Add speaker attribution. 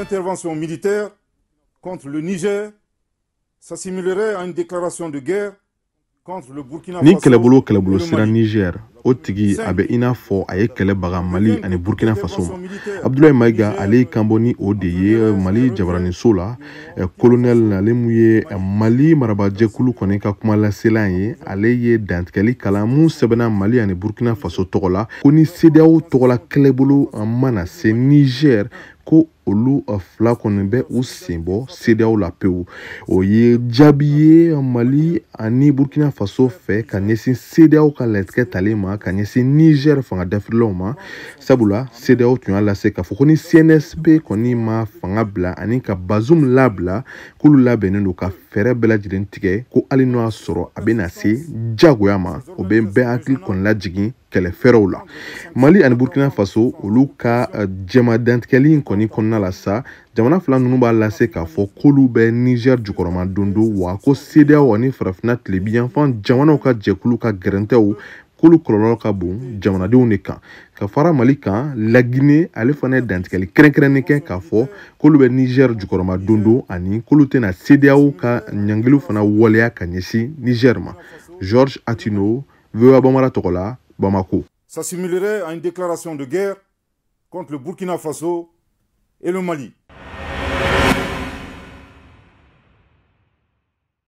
Speaker 1: intervention militaire contre le Niger s'assimilerait à une déclaration de guerre ni le Burkina
Speaker 2: Faso niger o tigi a bɛ i n'a fɔ a ye kɛlɛ baga mali ani burkina faso Abdoulaye maiga ale kamboni odeye mali jabaraniso la kolonɛl ale mali marabajɛkulu kɔni ka kuma laselan ye ale ye dantigɛli kalan mali ani burkina faso togola. la ko ni sedeyaw tɔgɔla Bolo mana se niger ko olu fila kɔni bɛ u sen bɔ seereyaw la pewu o ye jaabi ye mali ani burkina faso fɛ ka ɲɛsin seereyaw ka latigɛ talen ma ka ɲɛsin niger fanga dafirilaw ma sabula seereyaw tun y'a lase k'a fɔ ko ni cnsp kɔni ma fanga bila ani ka bazum labila k'olu labɛnnen don ka fɛɛrɛ bɛɛ lajɛlen tigɛ ko hali n'o y'a sɔrɔ a bɛna se jagoya ma o bɛ bɛɛ hakili kɔni lajigin kɛlɛfɛɛrɛw la mali ani burkina faso olu ka jɛma dantigɛli kɔni kɔnɔna la sa jamana fila ninnu b'a lase k'a fɔ k'olu bɛ Niger jukɔrɔma don don wa ko sedeyaw ani farafina tilebiyanfan jamanaw ka jɛkulu ka gɛrɛntɛw k'olu kɔlɔlɔ ka bon jamanadenw de kan ka fara mali kan lagine ale fana ye dantigɛli kɛ k'a fɔ k'olu bɛ jukɔrɔma ani k'olu tɛna ka ɲangiliw fana waleya ka ɲɛsin georges atino voa bamara bamako
Speaker 1: Ça simulerait à une déclaration de guerre contre le Burkina Faso et le Mali.